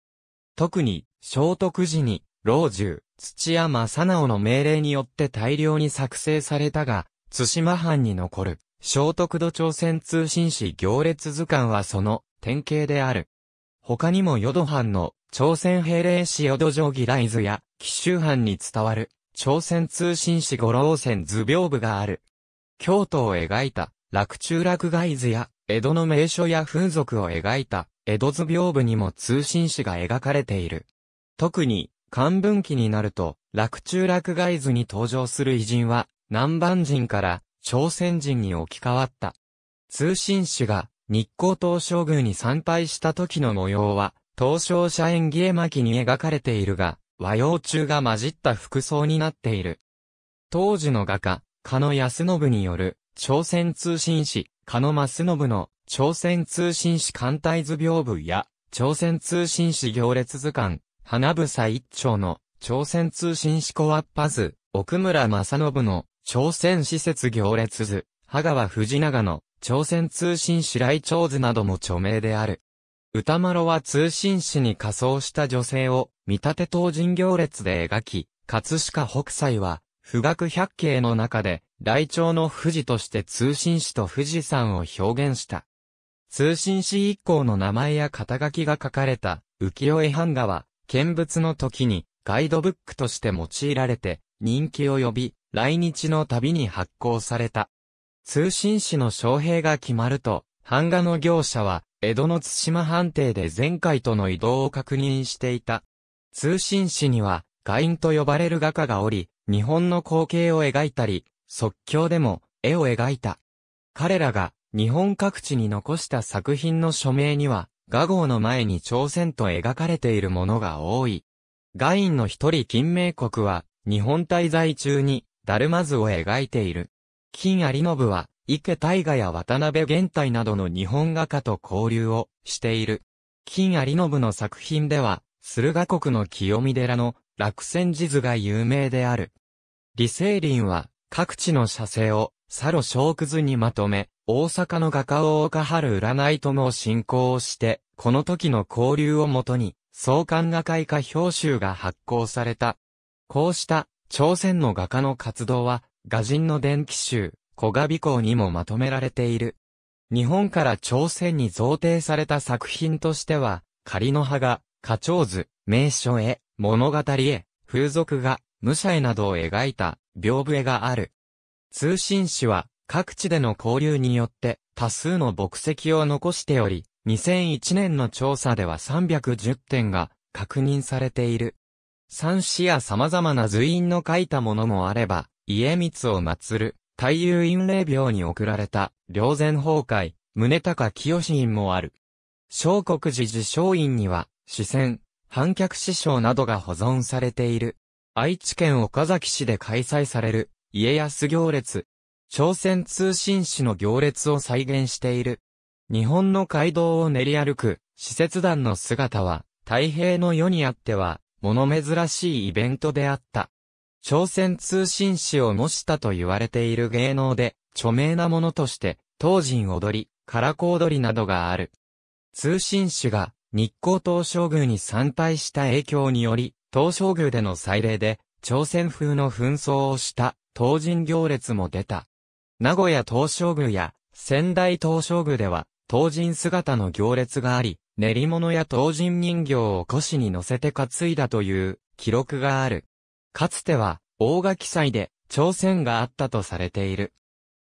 S1: 特に、聖徳寺に、老中、土屋正直の命令によって大量に作成されたが、津島藩に残る、聖徳土朝鮮通信史行列図鑑はその典型である。他にも淀藩の朝鮮平令史淀定義大図や、紀州藩に伝わる朝鮮通信史五老線図屏部がある。京都を描いた洛中洛外図や、江戸の名所や風俗を描いた、江戸図屏風にも通信誌が描かれている。特に、漢文記になると、洛中洛外図に登場する偉人は、南蛮人から、朝鮮人に置き換わった。通信誌が、日光東照宮に参拝した時の模様は、東照社縁起絵巻に描かれているが、和洋中が混じった服装になっている。当時の画家、加野康信による、朝鮮通信使、加野正信の、朝鮮通信使艦隊図屏風や、朝鮮通信使行列図鑑、花房一丁の、朝鮮通信使コアッパ図、奥村正信の、朝鮮施設行列図、羽川藤長の、朝鮮通信使来長図なども著名である。歌丸は通信使に仮装した女性を、見立て当人行列で描き、葛飾北斎は、富岳百景の中で、来庁の富士として通信士と富士山を表現した。通信士一行の名前や肩書きが書かれた浮世絵版画は、見物の時にガイドブックとして用いられて、人気を呼び、来日の旅に発行された。通信士の招聘が決まると、版画の業者は、江戸の津島判定で前回との移動を確認していた。通信士には、画院と呼ばれる画家がおり、日本の光景を描いたり、即興でも絵を描いた。彼らが日本各地に残した作品の署名には、画号の前に朝鮮と描かれているものが多い。ガインの一人金明国は、日本滞在中に、ダルマ図を描いている。金有信は、池大河や渡辺玄太などの日本画家と交流をしている。金有信の作品では、駿河国の清見寺の落選地図が有名である。李成林は各地の写生を、サロ小クズにまとめ、大阪の画家大岡春占いとの進行をして、この時の交流をもとに、創刊画会化表集が発行された。こうした、朝鮮の画家の活動は、画人の伝記集、古画美行にもまとめられている。日本から朝鮮に贈呈された作品としては、仮の葉が、花鳥図、名所へ、物語へ、風俗画、武者絵などを描いた屏風絵がある。通信誌は、各地での交流によって、多数の墨跡を残しており、2001年の調査では310点が確認されている。三子や様々な随院の書いたものもあれば、家光を祀る、太夫院霊廟に送られた、霊前崩壊、宗高清院もある。小国寺寺小院には、四川、反客師匠などが保存されている。愛知県岡崎市で開催される、家康行列。朝鮮通信使の行列を再現している。日本の街道を練り歩く、使節団の姿は、太平の世にあっては、物珍しいイベントであった。朝鮮通信使を模したと言われている芸能で、著名なものとして、東人踊り、ラ子踊りなどがある。通信使が、日光東照宮に参拝した影響により、東照宮での祭礼で、朝鮮風の紛争をした、東人行列も出た。名古屋東照宮や、仙台東照宮では、東人姿の行列があり、練り物や東人人形を腰に乗せて担いだという、記録がある。かつては、大垣祭で、朝鮮があったとされている。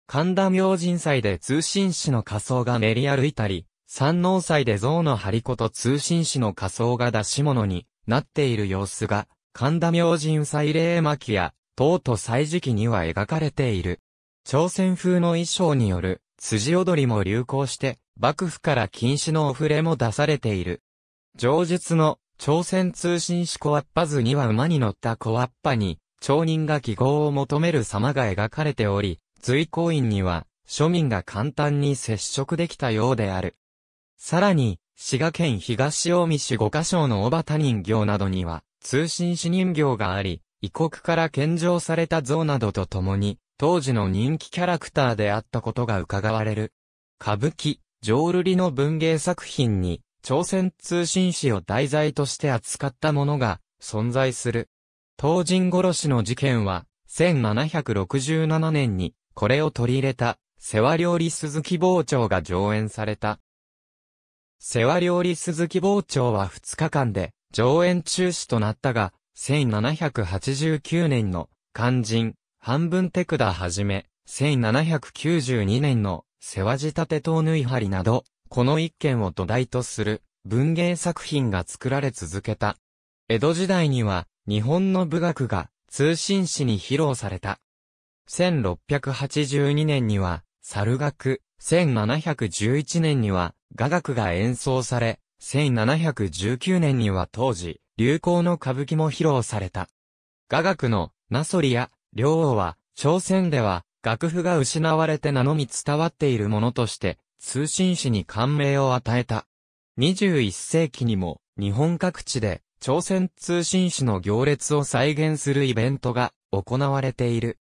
S1: 神田明神祭で通信使の仮装が練り歩いたり、山王祭で象の張り子と通信使の仮装が出し物に、なっている様子が、神田明神祭礼巻や、唐と祭時期には描かれている。朝鮮風の衣装による、辻踊りも流行して、幕府から禁止のお触れも出されている。上述の、朝鮮通信史コアッパ図には馬に乗ったコアッパに、町人が記号を求める様が描かれており、随行員には、庶民が簡単に接触できたようである。さらに、滋賀県東近江市五箇省の小畑人形などには、通信士人形があり、異国から献上された像などとともに、当時の人気キャラクターであったことが伺われる。歌舞伎、浄瑠璃の文芸作品に、朝鮮通信士を題材として扱ったものが存在する。東人殺しの事件は、1767年に、これを取り入れた、世話料理鈴木傍聴が上演された。世話料理鈴木傍聴は2日間で上演中止となったが、1789年の肝心、半分手下はじめ、1792年の世話仕立て等縫い針など、この一件を土台とする文芸作品が作られ続けた。江戸時代には日本の武学が通信史に披露された。1682年には猿学、1711年には雅楽が演奏され、1719年には当時、流行の歌舞伎も披露された。雅楽の、ナソリや、両王は、朝鮮では、楽譜が失われて名のみ伝わっているものとして、通信史に感銘を与えた。21世紀にも、日本各地で、朝鮮通信史の行列を再現するイベントが行われている。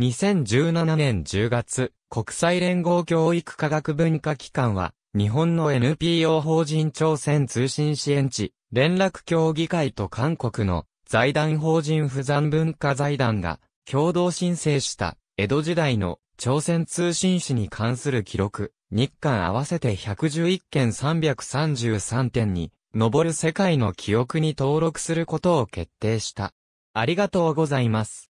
S1: 2017年10月、国際連合教育科学文化機関は、日本の NPO 法人朝鮮通信支援地、連絡協議会と韓国の財団法人不残文化財団が共同申請した江戸時代の朝鮮通信史に関する記録、日韓合わせて111件333点に上る世界の記憶に登録することを決定した。ありがとうございます。